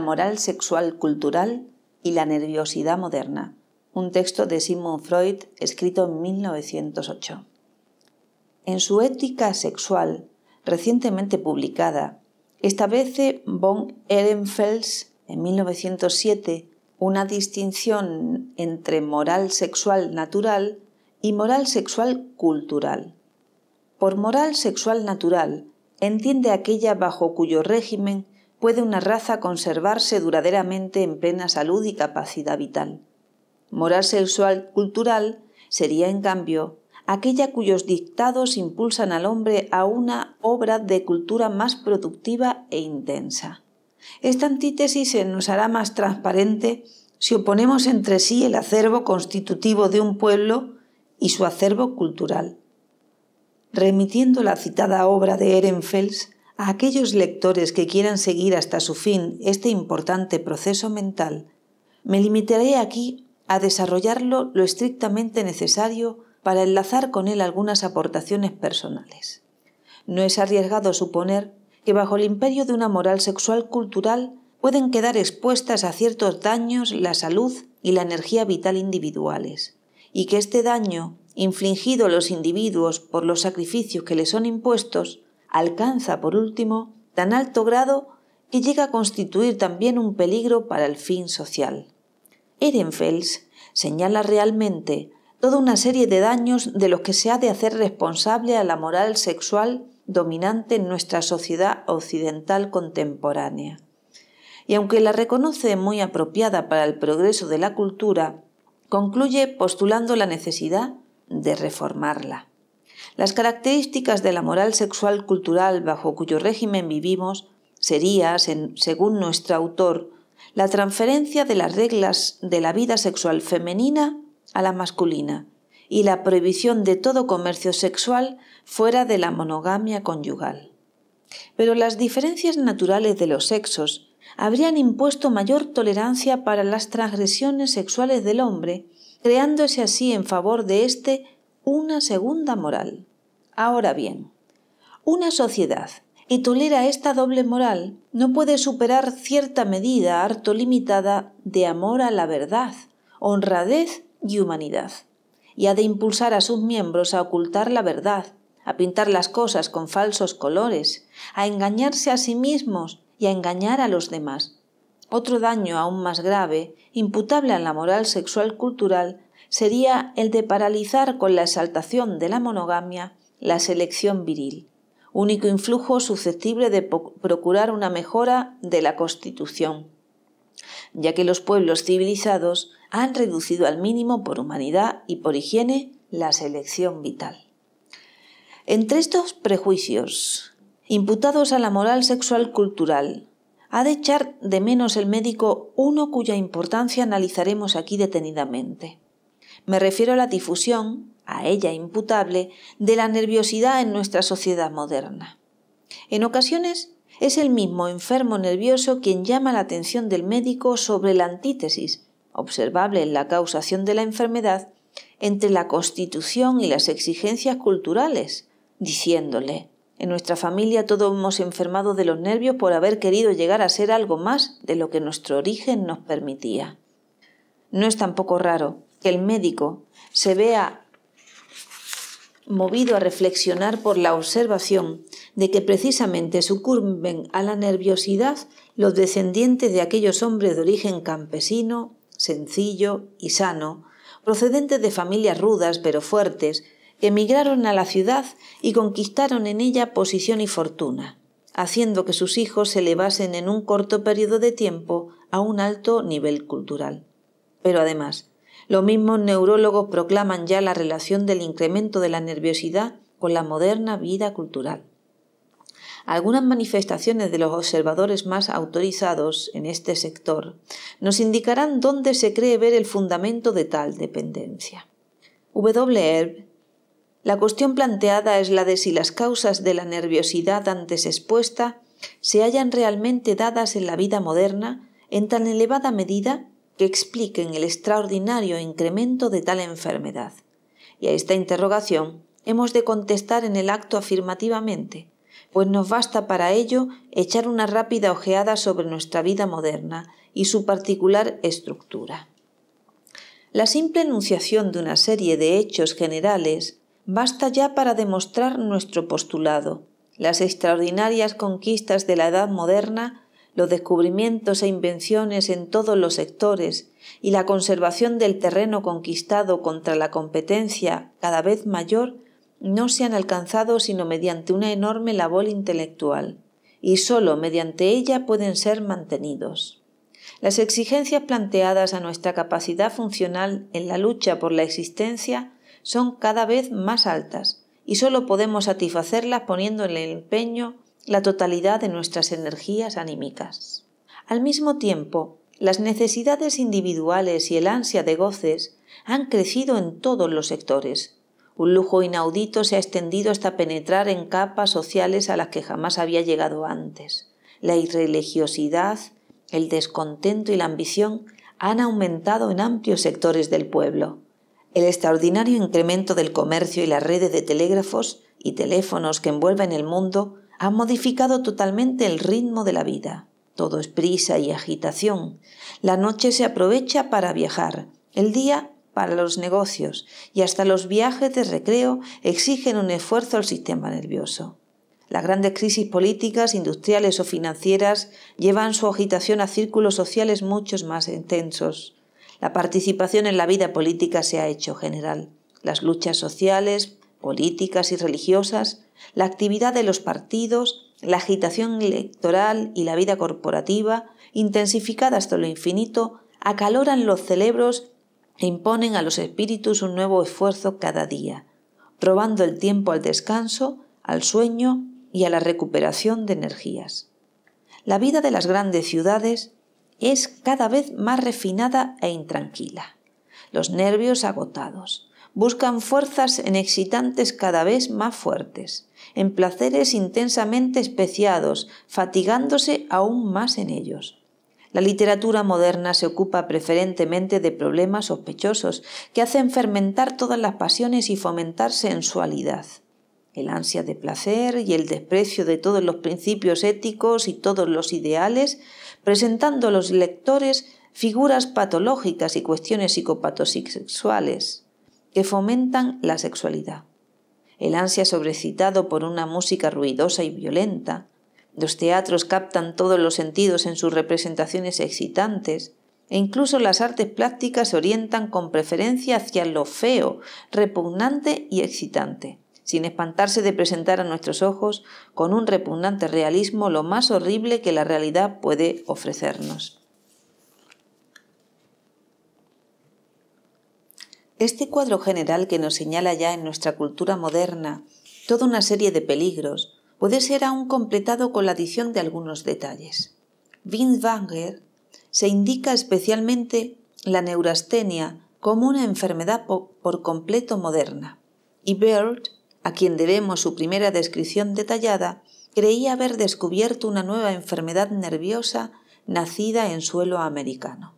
moral sexual cultural y la nerviosidad moderna, un texto de Sigmund Freud escrito en 1908. En su Ética sexual, recientemente publicada, establece von Ehrenfels en 1907 una distinción entre moral sexual natural y moral sexual cultural. Por moral sexual natural entiende aquella bajo cuyo régimen puede una raza conservarse duraderamente en plena salud y capacidad vital. Moral sexual cultural sería, en cambio, aquella cuyos dictados impulsan al hombre a una obra de cultura más productiva e intensa. Esta antítesis se nos hará más transparente si oponemos entre sí el acervo constitutivo de un pueblo y su acervo cultural. Remitiendo la citada obra de Ehrenfels, a aquellos lectores que quieran seguir hasta su fin este importante proceso mental, me limitaré aquí a desarrollarlo lo estrictamente necesario para enlazar con él algunas aportaciones personales. No es arriesgado suponer que bajo el imperio de una moral sexual cultural pueden quedar expuestas a ciertos daños la salud y la energía vital individuales, y que este daño, infligido a los individuos por los sacrificios que les son impuestos, alcanza por último tan alto grado que llega a constituir también un peligro para el fin social. Ehrenfels señala realmente toda una serie de daños de los que se ha de hacer responsable a la moral sexual dominante en nuestra sociedad occidental contemporánea. Y aunque la reconoce muy apropiada para el progreso de la cultura, concluye postulando la necesidad de reformarla. Las características de la moral sexual cultural bajo cuyo régimen vivimos serían, según nuestro autor, la transferencia de las reglas de la vida sexual femenina a la masculina y la prohibición de todo comercio sexual fuera de la monogamia conyugal. Pero las diferencias naturales de los sexos habrían impuesto mayor tolerancia para las transgresiones sexuales del hombre, creándose así en favor de éste una segunda moral. Ahora bien, una sociedad que tolera esta doble moral, no puede superar cierta medida harto limitada de amor a la verdad, honradez y humanidad, y ha de impulsar a sus miembros a ocultar la verdad, a pintar las cosas con falsos colores, a engañarse a sí mismos y a engañar a los demás. Otro daño aún más grave, imputable a la moral sexual cultural, sería el de paralizar con la exaltación de la monogamia la selección viril, único influjo susceptible de procurar una mejora de la constitución, ya que los pueblos civilizados han reducido al mínimo por humanidad y por higiene la selección vital. Entre estos prejuicios, imputados a la moral sexual cultural, ha de echar de menos el médico uno cuya importancia analizaremos aquí detenidamente. Me refiero a la difusión, a ella imputable, de la nerviosidad en nuestra sociedad moderna. En ocasiones es el mismo enfermo nervioso quien llama la atención del médico sobre la antítesis, observable en la causación de la enfermedad, entre la constitución y las exigencias culturales, diciéndole en nuestra familia todos hemos enfermado de los nervios por haber querido llegar a ser algo más de lo que nuestro origen nos permitía. No es tampoco raro que el médico se vea movido a reflexionar por la observación de que precisamente sucumben a la nerviosidad los descendientes de aquellos hombres de origen campesino, sencillo y sano, procedentes de familias rudas pero fuertes, que emigraron a la ciudad y conquistaron en ella posición y fortuna, haciendo que sus hijos se elevasen en un corto periodo de tiempo a un alto nivel cultural. Pero además, los mismos neurólogos proclaman ya la relación del incremento de la nerviosidad con la moderna vida cultural. Algunas manifestaciones de los observadores más autorizados en este sector nos indicarán dónde se cree ver el fundamento de tal dependencia. W. la cuestión planteada es la de si las causas de la nerviosidad antes expuesta se hallan realmente dadas en la vida moderna en tan elevada medida que expliquen el extraordinario incremento de tal enfermedad. Y a esta interrogación hemos de contestar en el acto afirmativamente, pues nos basta para ello echar una rápida ojeada sobre nuestra vida moderna y su particular estructura. La simple enunciación de una serie de hechos generales basta ya para demostrar nuestro postulado. Las extraordinarias conquistas de la Edad moderna los descubrimientos e invenciones en todos los sectores y la conservación del terreno conquistado contra la competencia cada vez mayor no se han alcanzado sino mediante una enorme labor intelectual, y sólo mediante ella pueden ser mantenidos. Las exigencias planteadas a nuestra capacidad funcional en la lucha por la existencia son cada vez más altas, y sólo podemos satisfacerlas poniendo el empeño la totalidad de nuestras energías anímicas. Al mismo tiempo, las necesidades individuales y el ansia de goces han crecido en todos los sectores. Un lujo inaudito se ha extendido hasta penetrar en capas sociales a las que jamás había llegado antes. La irreligiosidad, el descontento y la ambición han aumentado en amplios sectores del pueblo. El extraordinario incremento del comercio y las redes de telégrafos y teléfonos que envuelven el mundo ha modificado totalmente el ritmo de la vida. Todo es prisa y agitación. La noche se aprovecha para viajar, el día para los negocios y hasta los viajes de recreo exigen un esfuerzo al sistema nervioso. Las grandes crisis políticas, industriales o financieras llevan su agitación a círculos sociales muchos más intensos. La participación en la vida política se ha hecho general. Las luchas sociales, políticas y religiosas la actividad de los partidos, la agitación electoral y la vida corporativa, intensificada hasta lo infinito, acaloran los cerebros e imponen a los espíritus un nuevo esfuerzo cada día, probando el tiempo al descanso, al sueño y a la recuperación de energías. La vida de las grandes ciudades es cada vez más refinada e intranquila. Los nervios agotados buscan fuerzas en excitantes cada vez más fuertes en placeres intensamente especiados, fatigándose aún más en ellos. La literatura moderna se ocupa preferentemente de problemas sospechosos que hacen fermentar todas las pasiones y fomentar sensualidad. El ansia de placer y el desprecio de todos los principios éticos y todos los ideales, presentando a los lectores figuras patológicas y cuestiones psicopatosexuales que fomentan la sexualidad el ansia sobrecitado por una música ruidosa y violenta. Los teatros captan todos los sentidos en sus representaciones excitantes, e incluso las artes plásticas se orientan con preferencia hacia lo feo, repugnante y excitante, sin espantarse de presentar a nuestros ojos con un repugnante realismo lo más horrible que la realidad puede ofrecernos. Este cuadro general que nos señala ya en nuestra cultura moderna toda una serie de peligros puede ser aún completado con la adición de algunos detalles. Windwanger se indica especialmente la neurastenia como una enfermedad por completo moderna, y Baird, a quien debemos su primera descripción detallada, creía haber descubierto una nueva enfermedad nerviosa nacida en suelo americano.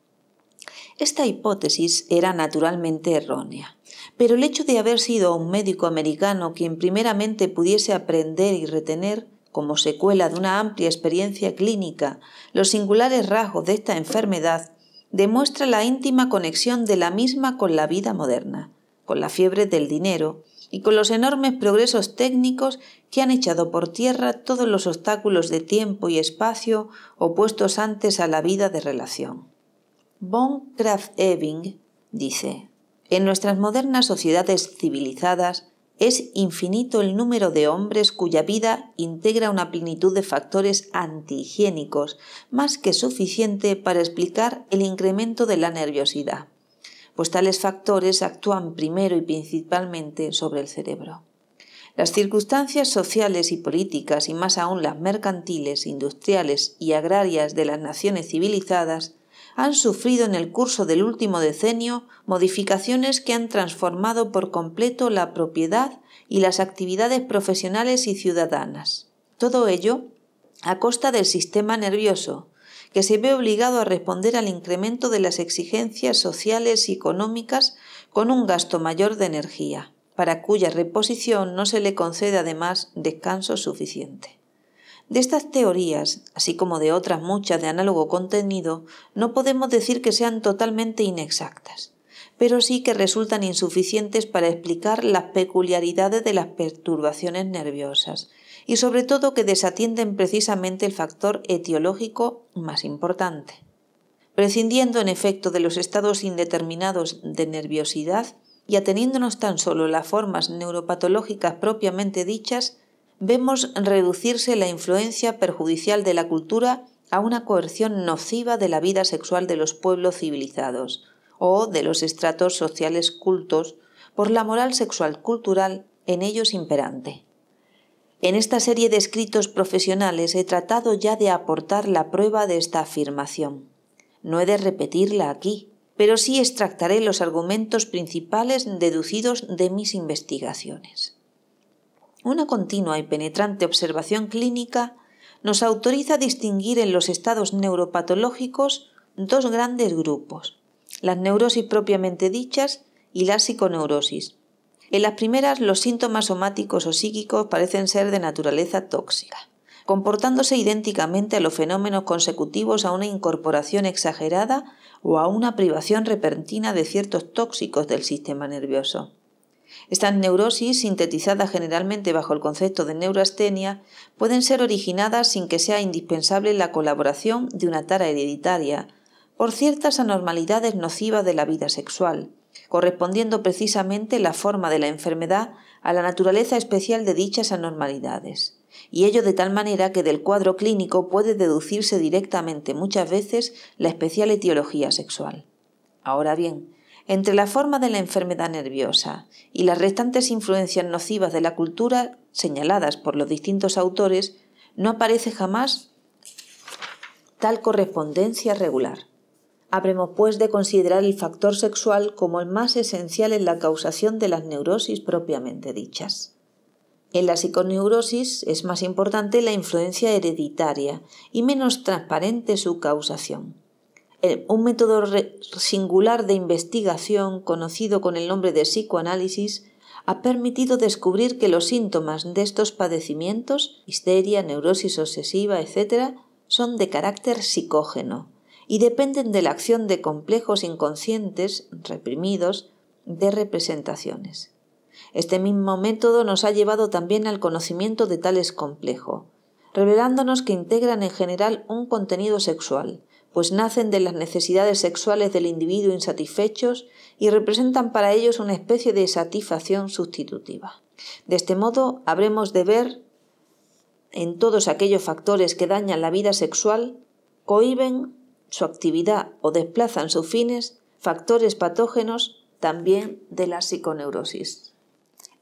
Esta hipótesis era naturalmente errónea, pero el hecho de haber sido un médico americano quien primeramente pudiese aprender y retener, como secuela de una amplia experiencia clínica, los singulares rasgos de esta enfermedad, demuestra la íntima conexión de la misma con la vida moderna, con la fiebre del dinero y con los enormes progresos técnicos que han echado por tierra todos los obstáculos de tiempo y espacio opuestos antes a la vida de relación. Von Kraft ebing dice, En nuestras modernas sociedades civilizadas es infinito el número de hombres cuya vida integra una plenitud de factores antihigiénicos más que suficiente para explicar el incremento de la nerviosidad, pues tales factores actúan primero y principalmente sobre el cerebro. Las circunstancias sociales y políticas, y más aún las mercantiles, industriales y agrarias de las naciones civilizadas, han sufrido en el curso del último decenio modificaciones que han transformado por completo la propiedad y las actividades profesionales y ciudadanas. Todo ello a costa del sistema nervioso, que se ve obligado a responder al incremento de las exigencias sociales y económicas con un gasto mayor de energía, para cuya reposición no se le concede además descanso suficiente. De estas teorías, así como de otras muchas de análogo contenido, no podemos decir que sean totalmente inexactas, pero sí que resultan insuficientes para explicar las peculiaridades de las perturbaciones nerviosas, y sobre todo que desatienden precisamente el factor etiológico más importante. Prescindiendo en efecto de los estados indeterminados de nerviosidad y ateniéndonos tan solo a las formas neuropatológicas propiamente dichas, vemos reducirse la influencia perjudicial de la cultura a una coerción nociva de la vida sexual de los pueblos civilizados o de los estratos sociales cultos por la moral sexual cultural en ellos imperante. En esta serie de escritos profesionales he tratado ya de aportar la prueba de esta afirmación. No he de repetirla aquí, pero sí extractaré los argumentos principales deducidos de mis investigaciones. Una continua y penetrante observación clínica nos autoriza a distinguir en los estados neuropatológicos dos grandes grupos, las neurosis propiamente dichas y la psiconeurosis. En las primeras, los síntomas somáticos o psíquicos parecen ser de naturaleza tóxica, comportándose idénticamente a los fenómenos consecutivos a una incorporación exagerada o a una privación repentina de ciertos tóxicos del sistema nervioso. Estas neurosis, sintetizadas generalmente bajo el concepto de neurastenia, pueden ser originadas sin que sea indispensable la colaboración de una tara hereditaria por ciertas anormalidades nocivas de la vida sexual, correspondiendo precisamente la forma de la enfermedad a la naturaleza especial de dichas anormalidades, y ello de tal manera que del cuadro clínico puede deducirse directamente muchas veces la especial etiología sexual. Ahora bien, entre la forma de la enfermedad nerviosa y las restantes influencias nocivas de la cultura señaladas por los distintos autores, no aparece jamás tal correspondencia regular. Habremos pues de considerar el factor sexual como el más esencial en la causación de las neurosis propiamente dichas. En la psiconeurosis es más importante la influencia hereditaria y menos transparente su causación. Eh, un método singular de investigación conocido con el nombre de psicoanálisis ha permitido descubrir que los síntomas de estos padecimientos, histeria, neurosis obsesiva, etc., son de carácter psicógeno y dependen de la acción de complejos inconscientes reprimidos de representaciones. Este mismo método nos ha llevado también al conocimiento de tales complejos, revelándonos que integran en general un contenido sexual, pues nacen de las necesidades sexuales del individuo insatisfechos y representan para ellos una especie de satisfacción sustitutiva. De este modo, habremos de ver en todos aquellos factores que dañan la vida sexual, cohiben su actividad o desplazan sus fines, factores patógenos también de la psiconeurosis.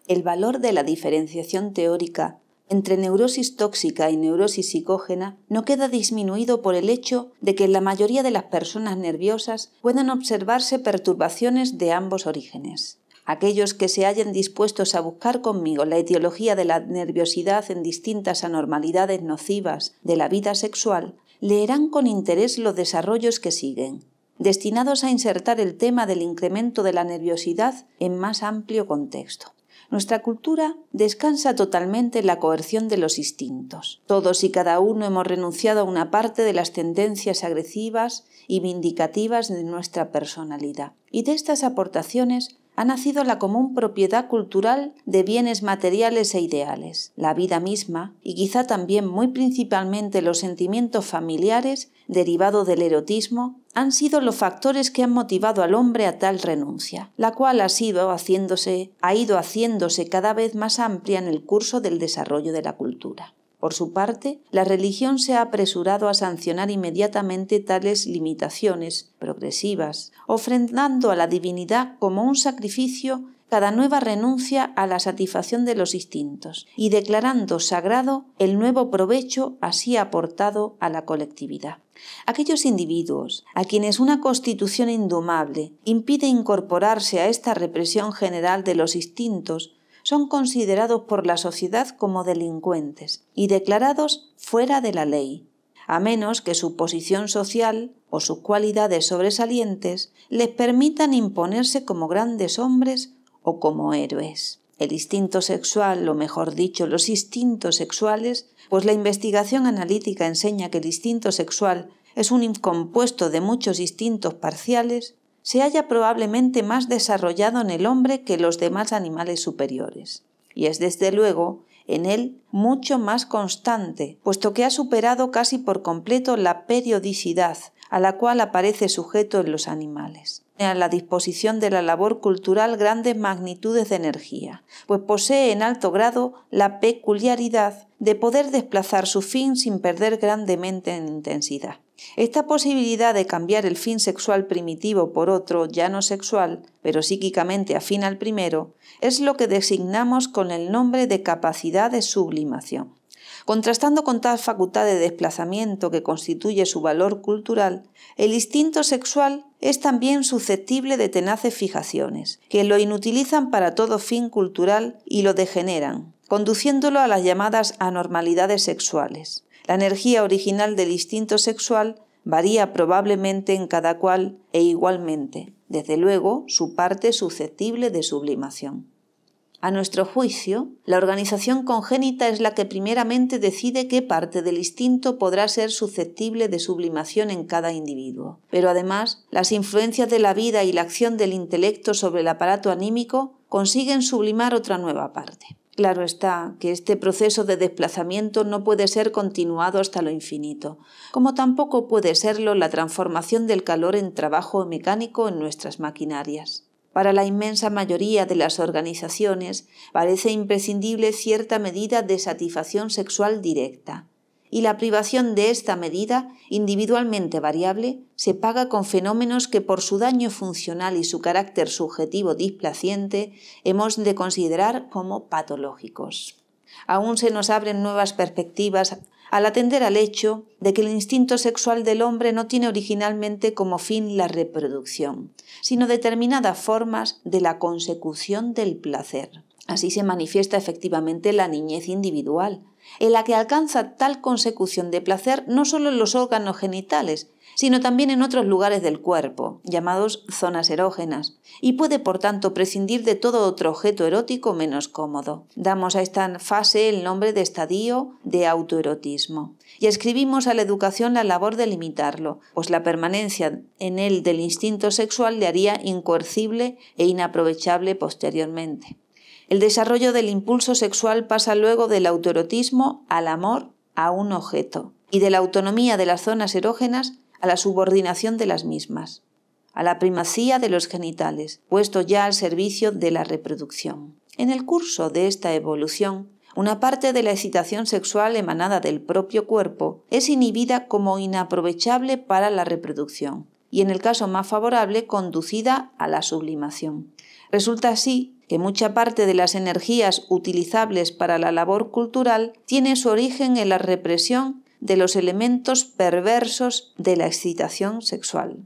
El valor de la diferenciación teórica entre neurosis tóxica y neurosis psicógena no queda disminuido por el hecho de que en la mayoría de las personas nerviosas puedan observarse perturbaciones de ambos orígenes. Aquellos que se hayan dispuestos a buscar conmigo la etiología de la nerviosidad en distintas anormalidades nocivas de la vida sexual leerán con interés los desarrollos que siguen, destinados a insertar el tema del incremento de la nerviosidad en más amplio contexto. Nuestra cultura descansa totalmente en la coerción de los instintos. Todos y cada uno hemos renunciado a una parte de las tendencias agresivas y vindicativas de nuestra personalidad. Y de estas aportaciones ha nacido la común propiedad cultural de bienes materiales e ideales. La vida misma, y quizá también muy principalmente los sentimientos familiares derivados del erotismo, han sido los factores que han motivado al hombre a tal renuncia, la cual ha, sido haciéndose, ha ido haciéndose cada vez más amplia en el curso del desarrollo de la cultura. Por su parte, la religión se ha apresurado a sancionar inmediatamente tales limitaciones progresivas, ofrendando a la divinidad como un sacrificio cada nueva renuncia a la satisfacción de los instintos y declarando sagrado el nuevo provecho así aportado a la colectividad. Aquellos individuos a quienes una constitución indomable impide incorporarse a esta represión general de los instintos son considerados por la sociedad como delincuentes y declarados fuera de la ley, a menos que su posición social o sus cualidades sobresalientes les permitan imponerse como grandes hombres o como héroes. El instinto sexual, o mejor dicho, los instintos sexuales, pues la investigación analítica enseña que el instinto sexual es un compuesto de muchos instintos parciales, se halla probablemente más desarrollado en el hombre que los demás animales superiores, y es desde luego en él mucho más constante, puesto que ha superado casi por completo la periodicidad a la cual aparece sujeto en los animales. A la disposición de la labor cultural grandes magnitudes de energía, pues posee en alto grado la peculiaridad de poder desplazar su fin sin perder grandemente en intensidad. Esta posibilidad de cambiar el fin sexual primitivo por otro ya no sexual, pero psíquicamente afín al primero, es lo que designamos con el nombre de capacidad de sublimación. Contrastando con tal facultad de desplazamiento que constituye su valor cultural, el instinto sexual es también susceptible de tenaces fijaciones, que lo inutilizan para todo fin cultural y lo degeneran, conduciéndolo a las llamadas anormalidades sexuales. La energía original del instinto sexual varía probablemente en cada cual e igualmente, desde luego su parte susceptible de sublimación. A nuestro juicio, la organización congénita es la que primeramente decide qué parte del instinto podrá ser susceptible de sublimación en cada individuo. Pero además, las influencias de la vida y la acción del intelecto sobre el aparato anímico consiguen sublimar otra nueva parte. Claro está que este proceso de desplazamiento no puede ser continuado hasta lo infinito, como tampoco puede serlo la transformación del calor en trabajo mecánico en nuestras maquinarias. Para la inmensa mayoría de las organizaciones parece imprescindible cierta medida de satisfacción sexual directa, y la privación de esta medida, individualmente variable, se paga con fenómenos que por su daño funcional y su carácter subjetivo displaciente hemos de considerar como patológicos. Aún se nos abren nuevas perspectivas al atender al hecho de que el instinto sexual del hombre no tiene originalmente como fin la reproducción, sino determinadas formas de la consecución del placer. Así se manifiesta efectivamente la niñez individual, en la que alcanza tal consecución de placer no solo en los órganos genitales, sino también en otros lugares del cuerpo, llamados zonas erógenas, y puede por tanto prescindir de todo otro objeto erótico menos cómodo. Damos a esta fase el nombre de estadio de autoerotismo y escribimos a la educación la labor de limitarlo, pues la permanencia en él del instinto sexual le haría incoercible e inaprovechable posteriormente. El desarrollo del impulso sexual pasa luego del autoerotismo al amor a un objeto y de la autonomía de las zonas erógenas a la subordinación de las mismas, a la primacía de los genitales, puesto ya al servicio de la reproducción. En el curso de esta evolución, una parte de la excitación sexual emanada del propio cuerpo es inhibida como inaprovechable para la reproducción y en el caso más favorable conducida a la sublimación. Resulta así que mucha parte de las energías utilizables para la labor cultural tiene su origen en la represión de los elementos perversos de la excitación sexual.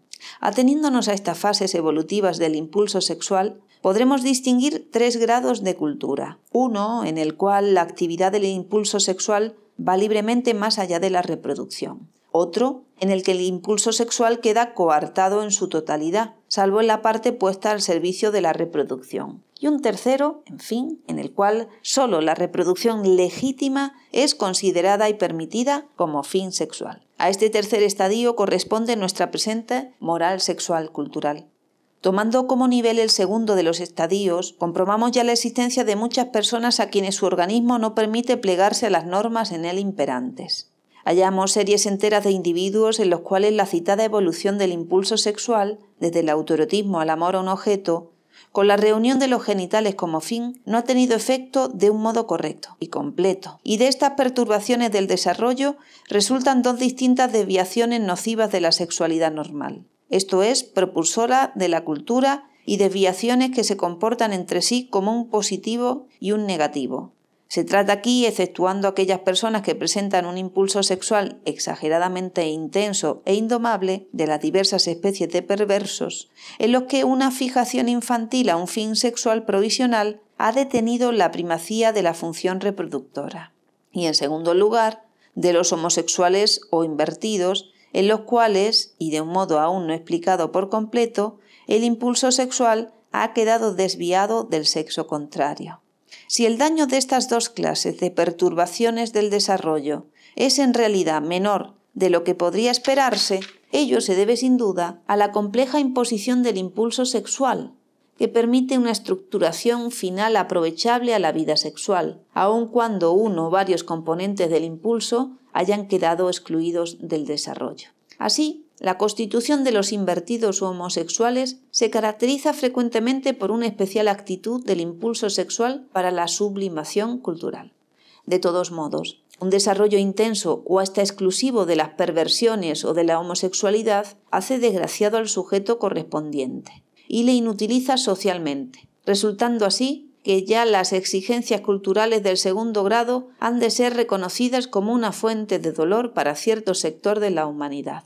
Ateniéndonos a estas fases evolutivas del impulso sexual, podremos distinguir tres grados de cultura. Uno, en el cual la actividad del impulso sexual va libremente más allá de la reproducción. Otro, en el que el impulso sexual queda coartado en su totalidad, salvo en la parte puesta al servicio de la reproducción y un tercero, en fin, en el cual solo la reproducción legítima es considerada y permitida como fin sexual. A este tercer estadio corresponde nuestra presente moral sexual cultural. Tomando como nivel el segundo de los estadios, comprobamos ya la existencia de muchas personas a quienes su organismo no permite plegarse a las normas en él imperantes. Hallamos series enteras de individuos en los cuales la citada evolución del impulso sexual, desde el autorotismo al amor a un objeto, con la reunión de los genitales como fin, no ha tenido efecto de un modo correcto y completo. Y de estas perturbaciones del desarrollo resultan dos distintas desviaciones nocivas de la sexualidad normal. Esto es, propulsora de la cultura y desviaciones que se comportan entre sí como un positivo y un negativo, se trata aquí, exceptuando aquellas personas que presentan un impulso sexual exageradamente intenso e indomable, de las diversas especies de perversos, en los que una fijación infantil a un fin sexual provisional ha detenido la primacía de la función reproductora. Y en segundo lugar, de los homosexuales o invertidos, en los cuales, y de un modo aún no explicado por completo, el impulso sexual ha quedado desviado del sexo contrario. Si el daño de estas dos clases de perturbaciones del desarrollo es en realidad menor de lo que podría esperarse, ello se debe sin duda a la compleja imposición del impulso sexual, que permite una estructuración final aprovechable a la vida sexual, aun cuando uno o varios componentes del impulso hayan quedado excluidos del desarrollo. Así, la constitución de los invertidos o homosexuales se caracteriza frecuentemente por una especial actitud del impulso sexual para la sublimación cultural. De todos modos, un desarrollo intenso o hasta exclusivo de las perversiones o de la homosexualidad hace desgraciado al sujeto correspondiente y le inutiliza socialmente, resultando así que ya las exigencias culturales del segundo grado han de ser reconocidas como una fuente de dolor para cierto sector de la humanidad.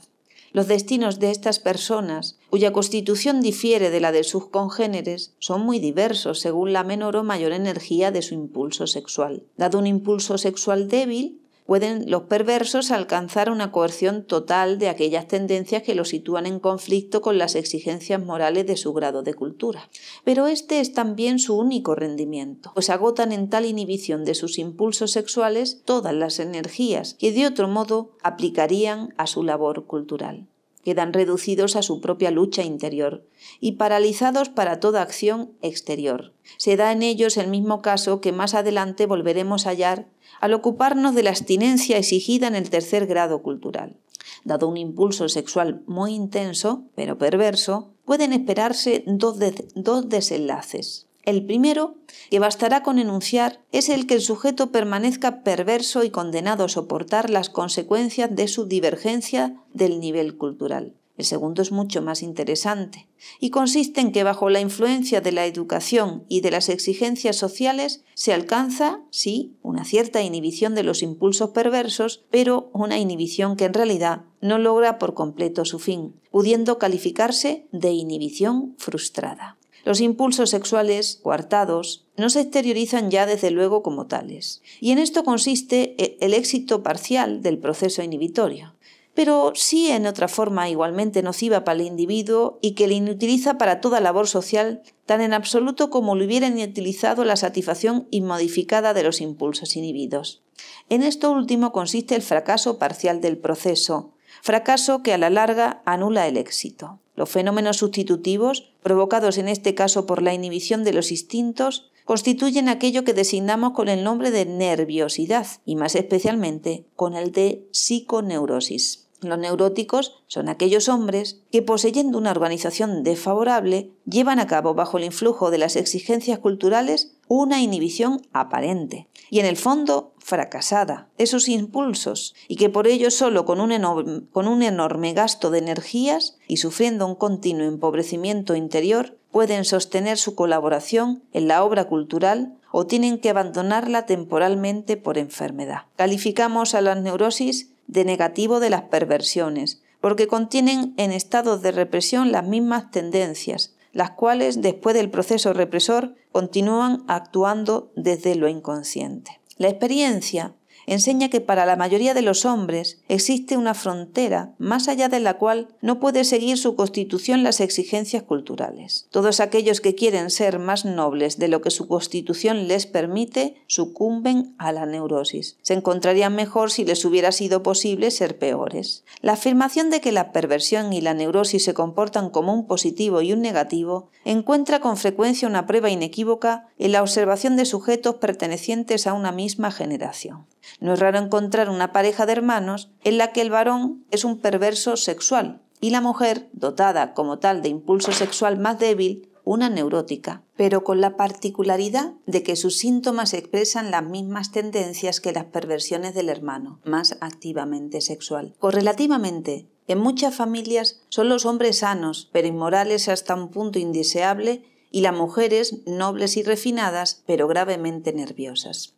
Los destinos de estas personas, cuya constitución difiere de la de sus congéneres, son muy diversos según la menor o mayor energía de su impulso sexual. Dado un impulso sexual débil, pueden los perversos alcanzar una coerción total de aquellas tendencias que los sitúan en conflicto con las exigencias morales de su grado de cultura. Pero este es también su único rendimiento, pues agotan en tal inhibición de sus impulsos sexuales todas las energías que de otro modo aplicarían a su labor cultural quedan reducidos a su propia lucha interior y paralizados para toda acción exterior. Se da en ellos el mismo caso que más adelante volveremos a hallar al ocuparnos de la abstinencia exigida en el tercer grado cultural. Dado un impulso sexual muy intenso, pero perverso, pueden esperarse dos, dos desenlaces. El primero, que bastará con enunciar, es el que el sujeto permanezca perverso y condenado a soportar las consecuencias de su divergencia del nivel cultural. El segundo es mucho más interesante y consiste en que bajo la influencia de la educación y de las exigencias sociales se alcanza, sí, una cierta inhibición de los impulsos perversos, pero una inhibición que en realidad no logra por completo su fin, pudiendo calificarse de inhibición frustrada. Los impulsos sexuales coartados no se exteriorizan ya desde luego como tales, y en esto consiste eh, el éxito parcial del proceso inhibitorio pero sí en otra forma igualmente nociva para el individuo y que le inutiliza para toda labor social, tan en absoluto como lo hubiera inutilizado la satisfacción inmodificada de los impulsos inhibidos. En esto último consiste el fracaso parcial del proceso, fracaso que a la larga anula el éxito. Los fenómenos sustitutivos, provocados en este caso por la inhibición de los instintos, constituyen aquello que designamos con el nombre de nerviosidad y más especialmente con el de psiconeurosis. Los neuróticos son aquellos hombres que, poseyendo una organización desfavorable, llevan a cabo bajo el influjo de las exigencias culturales una inhibición aparente y en el fondo fracasada esos impulsos y que por ello solo con un, con un enorme gasto de energías y sufriendo un continuo empobrecimiento interior pueden sostener su colaboración en la obra cultural o tienen que abandonarla temporalmente por enfermedad. Calificamos a las neurosis de negativo de las perversiones, porque contienen en estados de represión las mismas tendencias, las cuales después del proceso represor continúan actuando desde lo inconsciente. La experiencia enseña que para la mayoría de los hombres existe una frontera más allá de la cual no puede seguir su constitución las exigencias culturales. Todos aquellos que quieren ser más nobles de lo que su constitución les permite sucumben a la neurosis. Se encontrarían mejor si les hubiera sido posible ser peores. La afirmación de que la perversión y la neurosis se comportan como un positivo y un negativo encuentra con frecuencia una prueba inequívoca en la observación de sujetos pertenecientes a una misma generación. No es raro encontrar una pareja de hermanos en la que el varón es un perverso sexual y la mujer, dotada como tal de impulso sexual más débil, una neurótica, pero con la particularidad de que sus síntomas expresan las mismas tendencias que las perversiones del hermano, más activamente sexual. Correlativamente, en muchas familias son los hombres sanos, pero inmorales hasta un punto indeseable, y las mujeres nobles y refinadas, pero gravemente nerviosas.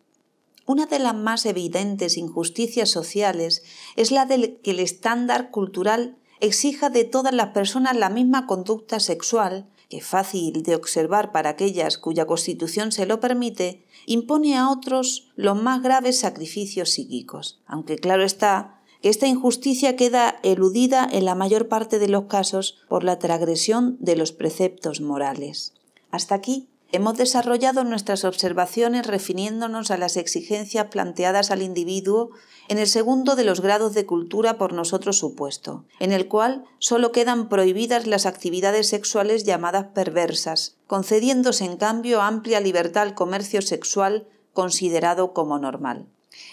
Una de las más evidentes injusticias sociales es la de que el estándar cultural exija de todas las personas la misma conducta sexual, que fácil de observar para aquellas cuya constitución se lo permite, impone a otros los más graves sacrificios psíquicos. Aunque claro está que esta injusticia queda eludida en la mayor parte de los casos por la transgresión de los preceptos morales. Hasta aquí Hemos desarrollado nuestras observaciones refiniéndonos a las exigencias planteadas al individuo en el segundo de los grados de cultura por nosotros supuesto, en el cual solo quedan prohibidas las actividades sexuales llamadas perversas, concediéndose en cambio amplia libertad al comercio sexual considerado como normal.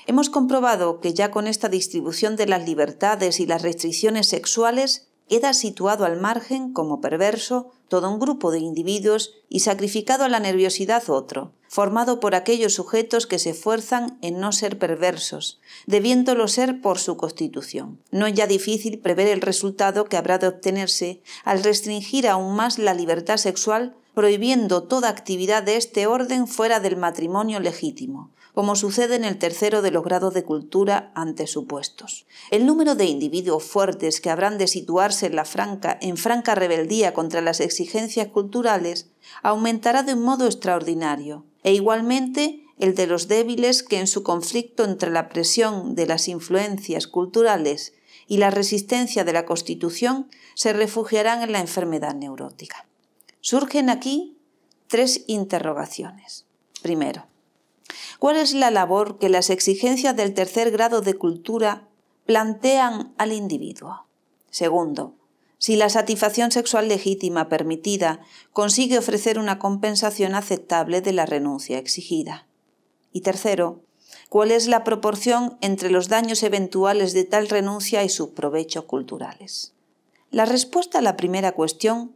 Hemos comprobado que ya con esta distribución de las libertades y las restricciones sexuales queda situado al margen como perverso todo un grupo de individuos y sacrificado a la nerviosidad otro, formado por aquellos sujetos que se esfuerzan en no ser perversos, debiéndolo ser por su constitución. No es ya difícil prever el resultado que habrá de obtenerse al restringir aún más la libertad sexual prohibiendo toda actividad de este orden fuera del matrimonio legítimo, como sucede en el tercero de los grados de cultura ante supuestos. El número de individuos fuertes que habrán de situarse en, la franca, en franca rebeldía contra las exigencias culturales aumentará de un modo extraordinario, e igualmente el de los débiles que en su conflicto entre la presión de las influencias culturales y la resistencia de la Constitución se refugiarán en la enfermedad neurótica. Surgen aquí tres interrogaciones. Primero, ¿Cuál es la labor que las exigencias del tercer grado de cultura plantean al individuo? Segundo, si la satisfacción sexual legítima permitida consigue ofrecer una compensación aceptable de la renuncia exigida. Y tercero, cuál es la proporción entre los daños eventuales de tal renuncia y sus provechos culturales. La respuesta a la primera cuestión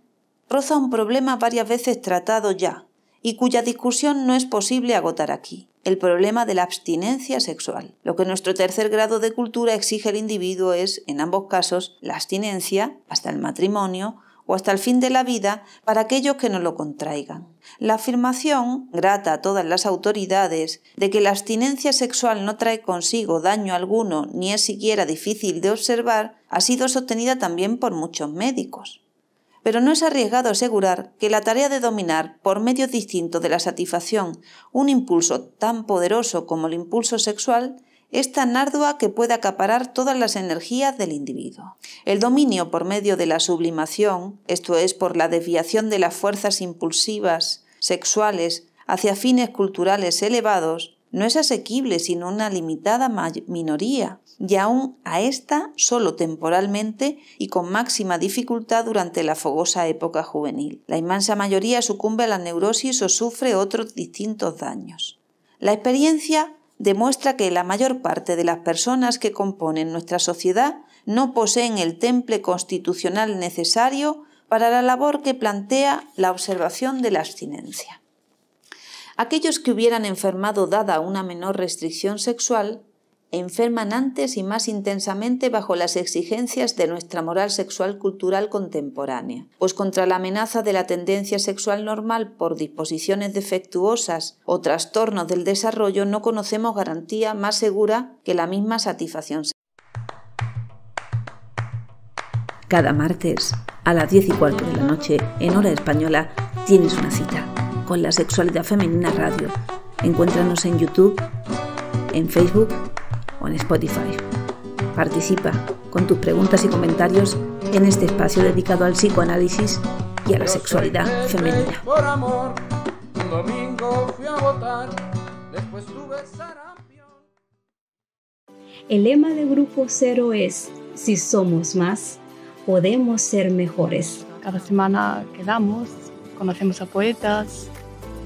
roza un problema varias veces tratado ya, y cuya discusión no es posible agotar aquí, el problema de la abstinencia sexual. Lo que nuestro tercer grado de cultura exige al individuo es, en ambos casos, la abstinencia, hasta el matrimonio, o hasta el fin de la vida para aquellos que no lo contraigan. La afirmación, grata a todas las autoridades, de que la abstinencia sexual no trae consigo daño alguno ni es siquiera difícil de observar, ha sido sostenida también por muchos médicos pero no es arriesgado asegurar que la tarea de dominar por medio distinto de la satisfacción un impulso tan poderoso como el impulso sexual es tan ardua que puede acaparar todas las energías del individuo. El dominio por medio de la sublimación, esto es, por la desviación de las fuerzas impulsivas sexuales hacia fines culturales elevados, no es asequible sino una limitada minoría, y aún a esta solo temporalmente y con máxima dificultad durante la fogosa época juvenil. La inmensa mayoría sucumbe a la neurosis o sufre otros distintos daños. La experiencia demuestra que la mayor parte de las personas que componen nuestra sociedad no poseen el temple constitucional necesario para la labor que plantea la observación de la abstinencia. Aquellos que hubieran enfermado dada una menor restricción sexual enferman antes y más intensamente bajo las exigencias de nuestra moral sexual cultural contemporánea, pues contra la amenaza de la tendencia sexual normal por disposiciones defectuosas o trastornos del desarrollo no conocemos garantía más segura que la misma satisfacción sexual. Cada martes, a las 10 y cuarto de la noche, en hora española, tienes una cita con la sexualidad femenina radio. Encuéntranos en YouTube, en Facebook o en Spotify. Participa con tus preguntas y comentarios en este espacio dedicado al psicoanálisis y a la sexualidad femenina. El lema de Grupo Cero es, si somos más, podemos ser mejores. Cada semana quedamos, conocemos a poetas,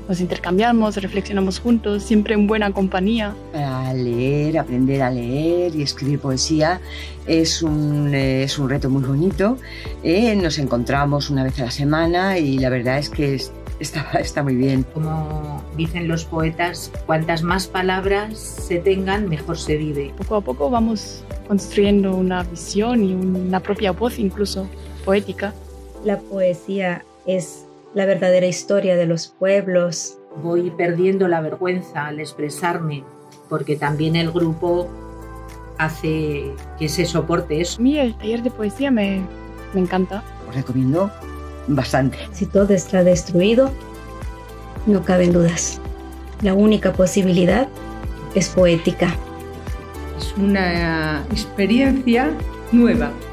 nos intercambiamos, reflexionamos juntos, siempre en buena compañía. Para leer, aprender a leer y escribir poesía es un, eh, es un reto muy bonito. Eh, nos encontramos una vez a la semana y la verdad es que está, está muy bien. Como dicen los poetas, cuantas más palabras se tengan, mejor se vive. Poco a poco vamos construyendo una visión y una propia voz incluso poética. La poesía es la verdadera historia de los pueblos. Voy perdiendo la vergüenza al expresarme, porque también el grupo hace que se soporte eso. A mí el taller de poesía me, me encanta. Os recomiendo bastante. Si todo está destruido, no caben dudas. La única posibilidad es poética. Es una experiencia nueva.